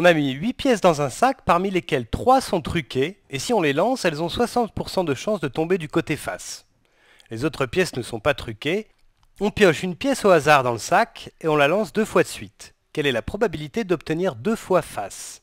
On a mis 8 pièces dans un sac, parmi lesquelles 3 sont truquées, et si on les lance, elles ont 60% de chance de tomber du côté face. Les autres pièces ne sont pas truquées. On pioche une pièce au hasard dans le sac, et on la lance deux fois de suite. Quelle est la probabilité d'obtenir deux fois face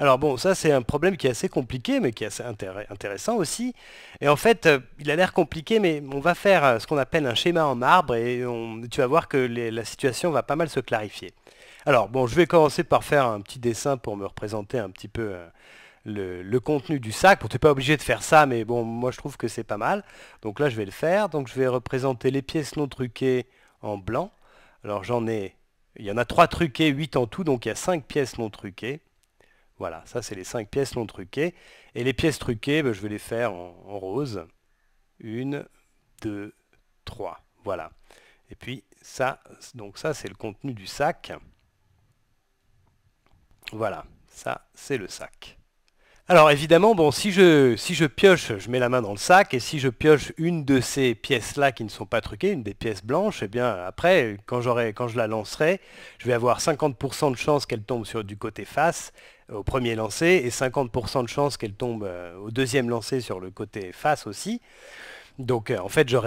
alors bon, ça c'est un problème qui est assez compliqué, mais qui est assez intéressant aussi. Et en fait, euh, il a l'air compliqué, mais on va faire euh, ce qu'on appelle un schéma en marbre, et tu vas voir que la situation va pas mal se clarifier. Alors, bon, je vais commencer par faire un petit dessin pour me représenter un petit peu... Euh, le, contenu du sac. Bon, tu n'es pas obligé de faire ça, mais bon, moi je trouve que c'est pas mal. Donc là, je vais le faire. Donc je vais représenter les pièces non truquées en blanc. Alors j'en ai... Il y en a 3 truquées, 8 en tout, donc il y a 5 pièces non truquées. Voilà, ça c'est les 5 pièces non truquées. Et les pièces truquées, ben, je vais les faire en, rose. 1, 2, 3. Voilà. Et puis ça, donc ça c'est le contenu du sac. Voilà, ça c'est le sac. Alors évidemment, bon, si je, si je pioche, je mets la main dans le sac, et si je pioche une de ces pièces-là qui ne sont pas truquées, une des pièces blanches, et eh bien après, quand, quand je la lancerai, je vais avoir 50% de chance qu'elle tombe sur, du côté face, au premier lancer, et 50% de chance qu'elle tombe euh, au deuxième lancer sur le côté face aussi. Donc euh, en fait, je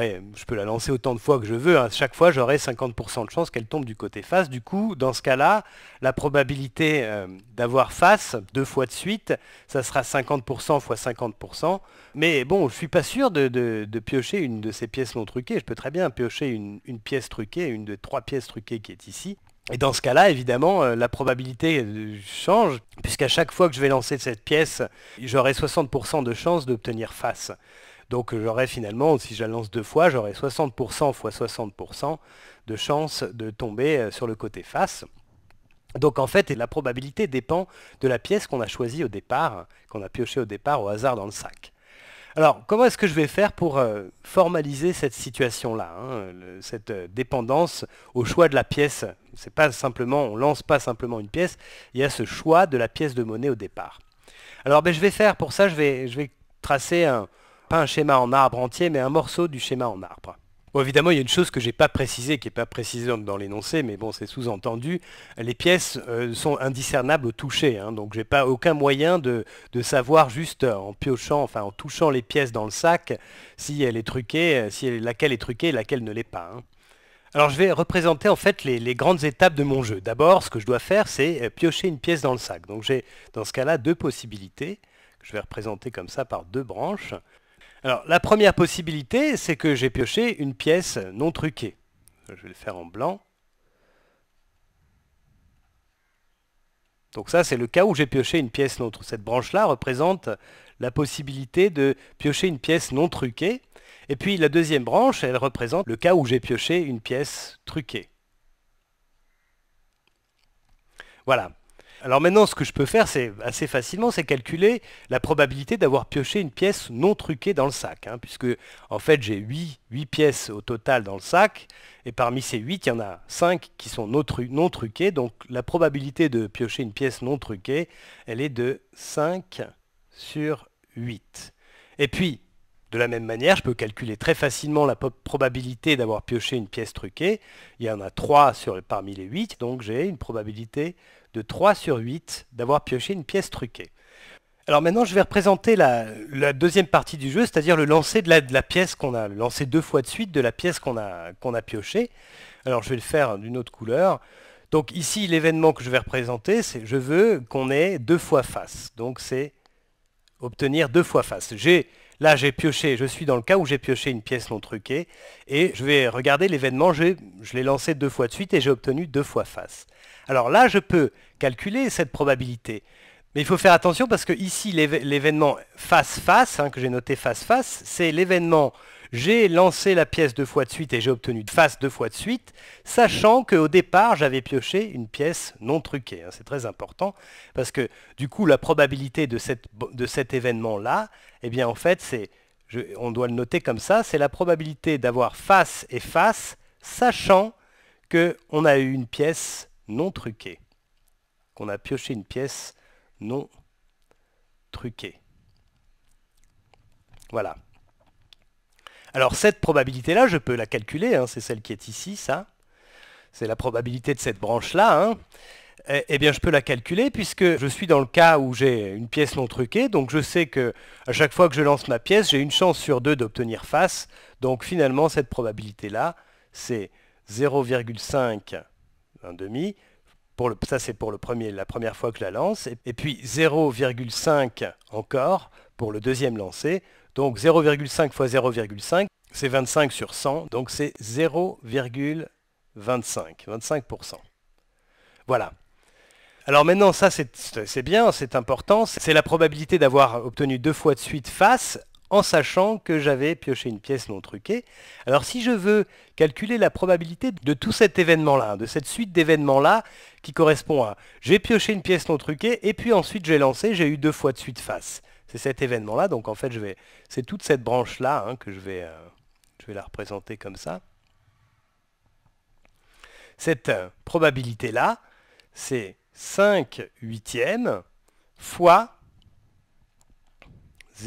peux la lancer autant de fois que je veux, à hein. chaque fois j'aurai 50% de chance qu'elle tombe du côté face. Du coup, dans ce cas-là, la probabilité euh, d'avoir face deux fois de suite, ça sera 50% fois 50%. Mais bon, je ne suis pas sûr de, piocher une de ces pièces non truquées. Je peux très bien piocher une, une pièce truquée, une de trois pièces truquées qui est ici. Et dans ce cas-là, évidemment, euh, la probabilité change, puisqu'à chaque fois que je vais lancer cette pièce, j'aurai 60% de chance d'obtenir face. Donc j'aurais finalement, si je la lance deux fois, j'aurais 60% x 60% de chance de tomber euh, sur le côté face. Donc en fait, la probabilité dépend de la pièce qu'on a choisie au départ, qu'on a pioché au départ au hasard dans le sac. Alors, comment est-ce que je vais faire pour euh, formaliser cette situation-là, hein, cette euh, dépendance au choix de la pièce C'est pas simplement, on lance pas simplement une pièce, il y a ce choix de la pièce de monnaie au départ. Alors, ben, je vais faire, pour ça, je vais, je vais tracer un, pas un schéma en arbre entier, mais un morceau du schéma en arbre. Bon, évidemment, il y a une chose que j'ai pas précisée, qui n'est pas précisée dans, l'énoncé, mais bon, c'est sous-entendu. Les pièces euh, sont indiscernables au toucher, hein, donc j'ai pas aucun moyen de, savoir juste en piochant, enfin en touchant les pièces dans le sac, si elle est truquée, euh, si laquelle est truquée et laquelle ne l'est pas. Hein. Alors je vais représenter en fait les, les grandes étapes de mon jeu. D'abord, ce que je dois faire, c'est euh, piocher une pièce dans le sac. Donc j'ai dans ce cas-là deux possibilités. Que je vais représenter comme ça par deux branches. Alors, la première possibilité, c'est que j'ai pioché une pièce non truquée. Je vais le faire en blanc. Donc ça, c'est le cas où j'ai pioché une pièce non truquée. Cette branche-là représente la possibilité de piocher une pièce non truquée. Et puis la deuxième branche, elle représente le cas où j'ai pioché une pièce truquée. Voilà. Alors maintenant, ce que je peux faire, c'est assez facilement, c'est calculer la probabilité d'avoir pioché une pièce non truquée dans le sac. Hein, puisque, en fait, j'ai 8, pièces au total dans le sac. Et parmi ces 8, il y en a 5 qui sont non, truquées. Donc la probabilité de piocher une pièce non truquée, elle est de 5 sur 8. Et puis, de la même manière, je peux calculer très facilement la probabilité d'avoir pioché une pièce truquée. Il y en a 3 parmi les 8, donc j'ai une probabilité de 3 sur 8 d'avoir pioché une pièce truquée. Alors maintenant, je vais représenter la, deuxième partie du jeu, c'est-à-dire le lancer de la, pièce qu'on a, lancé deux fois de suite de la pièce qu'on a, piochée. Alors je vais le faire d'une autre couleur. Donc ici, l'événement que je vais représenter, c'est je veux qu'on ait deux fois face. Donc c'est obtenir deux fois face. Là, j'ai pioché, je suis dans le cas où j'ai pioché une pièce non truquée, et je vais regarder l'événement, je l'ai lancé deux fois de suite et j'ai obtenu deux fois face. Alors là, je peux calculer cette probabilité. Mais il faut faire attention parce que ici, l'événement face-face, hein, que j'ai noté face-face, c'est l'événement j'ai lancé la pièce deux fois de suite et j'ai obtenu face deux fois de suite, sachant qu'au départ, j'avais pioché une pièce non truquée. Hein. c'est très important parce que du coup, la probabilité de, cet événement-là, eh bien en fait, c'est, on doit le noter comme ça, c'est la probabilité d'avoir face et face, sachant qu'on a eu une pièce non truqué, Qu'on a pioché une pièce non truquée. Voilà. Alors cette probabilité-là, je peux la calculer, hein, c'est celle qui est ici, ça. C'est la probabilité de cette branche-là. Hein. Eh, eh bien, je peux la calculer puisque je suis dans le cas où j'ai une pièce non truquée. Donc, je sais que à chaque fois que je lance ma pièce, j'ai une chance sur deux d'obtenir face. Donc, finalement, cette probabilité-là, c'est 0,5 un demi. Pour ça, c'est pour le premier, la première fois que je la lance. Et, puis 0,5 encore pour le deuxième lancer. Donc 0,5 fois 0,5, c'est 25 sur 100. Donc c'est 0,25. 25%. Voilà. Alors maintenant, ça c'est bien, c'est important. C'est la probabilité d'avoir obtenu deux fois de suite face en sachant que j'avais pioché une pièce non truquée. Alors si je veux calculer la probabilité de tout cet événement-là, de cette suite d'événements-là, qui correspond à j'ai pioché une pièce non truquée, et puis ensuite j'ai lancé, j'ai eu deux fois de suite face. C'est cet événement-là, donc en fait je vais, c'est toute cette branche-là hein, que je vais, euh, je vais la représenter comme ça. Cette euh, probabilité-là, c'est 5 huitièmes fois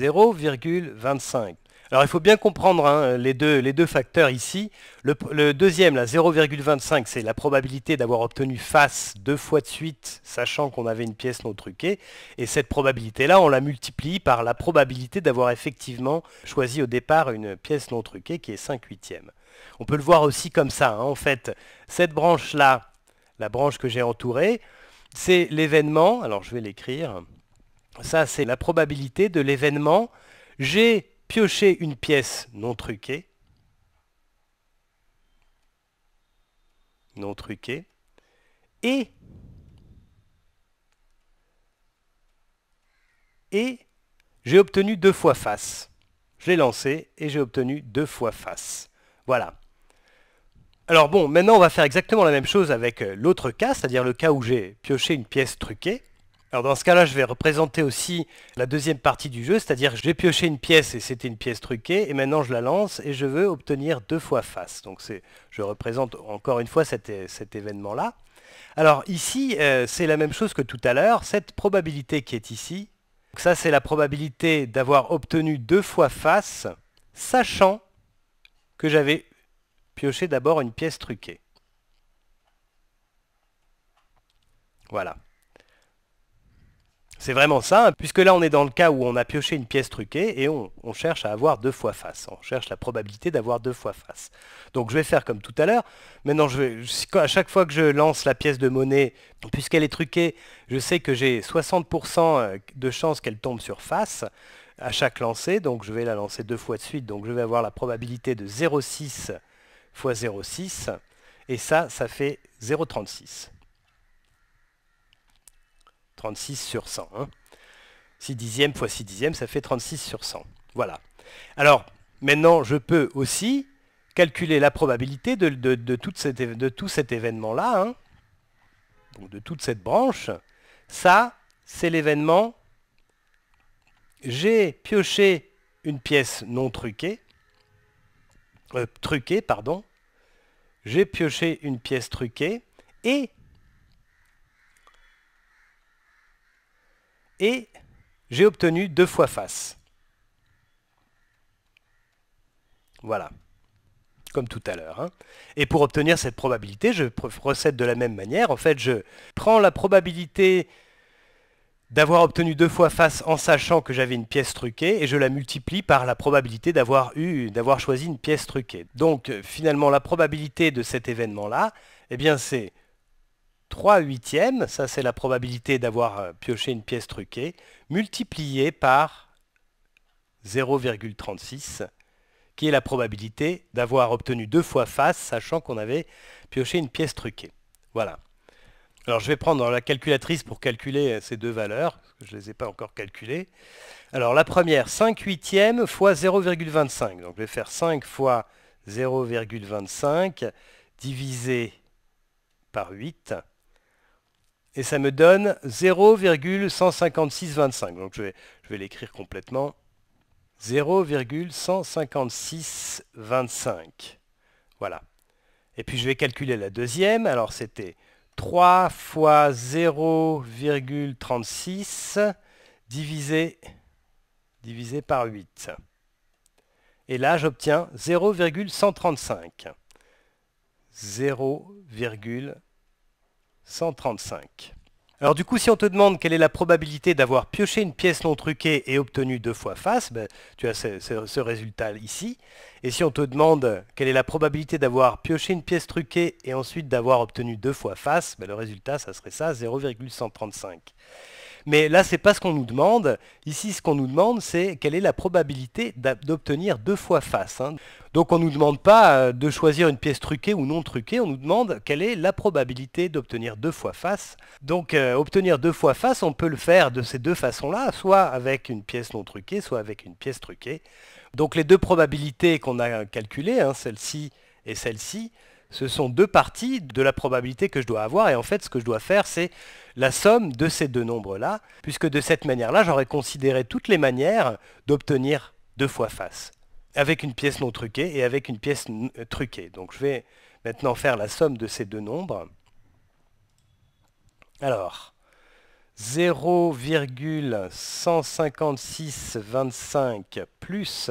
0,25. Alors il faut bien comprendre hein, les, deux, facteurs ici. Le, deuxième, la 0,25, c'est la probabilité d'avoir obtenu face deux fois de suite, sachant qu'on avait une pièce non truquée. Et cette probabilité-là, on la multiplie par la probabilité d'avoir effectivement choisi au départ une pièce non truquée qui est 5 huitièmes. On peut le voir aussi comme ça. Hein. En fait, cette branche-là, la branche que j'ai entourée, c'est l'événement, alors je vais l'écrire, ça, c'est la probabilité de l'événement. J'ai pioché une pièce non truquée. Non truquée. Et, et j'ai obtenu deux fois face. Je l'ai lancé et j'ai obtenu deux fois face. Voilà. Alors bon, maintenant on va faire exactement la même chose avec euh, l'autre cas, c'est-à-dire le cas où j'ai pioché une pièce truquée. Alors dans ce cas-là, je vais représenter aussi la deuxième partie du jeu, c'est-à-dire que j'ai pioché une pièce et c'était une pièce truquée, et maintenant je la lance et je veux obtenir deux fois face. Donc je représente encore une fois cet, événement-là. Alors ici, euh, c'est la même chose que tout à l'heure, cette probabilité qui est ici, ça c'est la probabilité d'avoir obtenu deux fois face, sachant que j'avais pioché d'abord une pièce truquée. Voilà. C'est vraiment ça, puisque là on est dans le cas où on a pioché une pièce truquée et on, cherche à avoir deux fois face. On cherche la probabilité d'avoir deux fois face. Donc je vais faire comme tout à l'heure. Maintenant, je à chaque fois que je lance la pièce de monnaie, puisqu'elle est truquée, je sais que j'ai 60% euh, de chance qu'elle tombe sur face à chaque lancée. Donc je vais la lancer deux fois de suite. Donc je vais avoir la probabilité de 0,6 fois 0,6. Et ça, ça fait 0,36. 36 sur 100. 6 hein. dixièmes fois 6 dixièmes, ça fait 36 sur 100. Voilà. Alors, maintenant, je peux aussi calculer la probabilité de, de, cette, de tout cet événement-là, hein. donc de toute cette branche. Ça, c'est l'événement j'ai pioché une pièce non truquée, euh, truquée, pardon, j'ai pioché une pièce truquée, et et j'ai obtenu deux fois face. Voilà, comme tout à l'heure. Hein. Et pour obtenir cette probabilité, je procède de la même manière. En fait, je prends la probabilité d'avoir obtenu deux fois face en sachant que j'avais une pièce truquée et je la multiplie par la probabilité d'avoir d'avoir choisi une pièce truquée. Donc euh, finalement la probabilité de cet événement là, eh bien c'est 3 huitièmes, ça c'est la probabilité d'avoir euh, pioché une pièce truquée, multipliée par 0,36, qui est la probabilité d'avoir obtenu deux fois face, sachant qu'on avait pioché une pièce truquée. Voilà. Alors je vais prendre la calculatrice pour calculer euh, ces deux valeurs, parce que je ne les ai pas encore calculées. Alors la première, 5 huitièmes fois 0,25. Donc je vais faire 5 fois 0,25 divisé par 8 et ça me donne 0,15625. Donc je vais, je vais l'écrire complètement. 0,15625. Voilà. Et puis je vais calculer la deuxième. Alors c'était 3 fois 0,36 divisé, divisé par 8. Et là, j'obtiens 0,135. 0,135. 135. Alors du coup, si on te demande quelle est la probabilité d'avoir pioché une pièce non truquée et obtenu deux fois face, ben, tu as ce, résultat ici. Et si on te demande quelle est la probabilité d'avoir pioché une pièce truquée et ensuite d'avoir obtenu deux fois face, ben, le résultat, ça serait ça, 0,135. Mais là, n'est pas ce qu'on nous demande. Ici, ce qu'on nous demande, c'est quelle est la probabilité d'obtenir deux fois face. Hein. Donc on ne nous demande pas euh, de choisir une pièce truquée ou non truquée, on nous demande quelle est la probabilité d'obtenir deux fois face. Donc euh, obtenir deux fois face, on peut le faire de ces deux façons-là, soit avec une pièce non truquée, soit avec une pièce truquée. Donc les deux probabilités qu'on a calculées, hein, celle-ci et celle-ci, ce sont deux parties de la probabilité que je dois avoir. Et en fait, ce que je dois faire, c'est la somme de ces deux nombres-là, puisque de cette manière-là, j'aurais considéré toutes les manières d'obtenir deux fois face, avec une pièce non truquée et avec une pièce euh, truquée. Donc je vais maintenant faire la somme de ces deux nombres. Alors, 0,15625 plus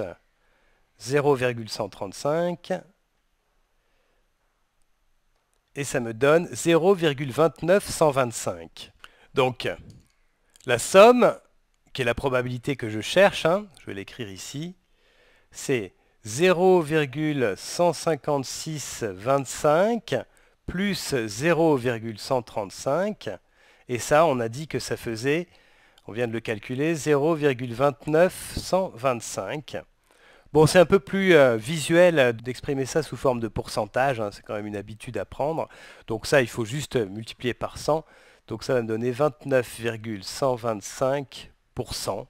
0,135 et ça me donne 0,29125. Donc, la somme, qui est la probabilité que je cherche, hein, je vais l'écrire ici, c'est 0,15625 plus 0,135. Et ça, on a dit que ça faisait, on vient de le calculer, 0,29125. Bon, c'est un peu plus euh, visuel euh, d'exprimer ça sous forme de pourcentage, hein, c'est quand même une habitude à prendre. Donc ça, il faut juste euh, multiplier par 100. Donc ça va me donner 29,125%.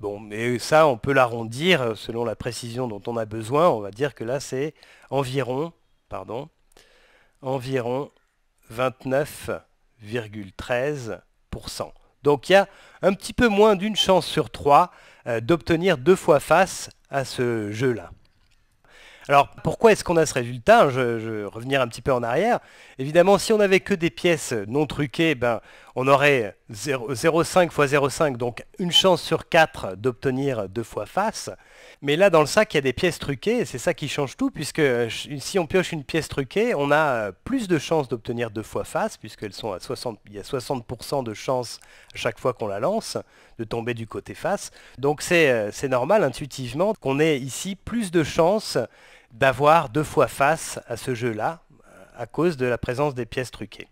Bon, mais ça, on peut l'arrondir selon la précision dont on a besoin. On va dire que là, c'est environ, pardon, environ 29,13%. Donc il y a un petit peu moins d'une chance sur trois euh, d'obtenir deux fois face à ce jeu-là. Alors pourquoi est-ce qu'on a ce résultat je, je revenir un petit peu en arrière. Évidemment, si on n'avait que des pièces non truquées, ben, on aurait 0,5 x 0,5, donc une chance sur 4 d'obtenir deux fois face. Mais là, dans le sac, il y a des pièces truquées, et c'est ça qui change tout, puisque euh, si on pioche une pièce truquée, on a euh, plus de chances d'obtenir deux fois face, puisqu'elles sont à il y a 60% de chances à chaque fois qu'on la lance de tomber du côté face. Donc euh, c'est normal, intuitivement, qu'on ait ici plus de chances d'avoir deux fois face à ce jeu-là, à cause de la présence des pièces truquées.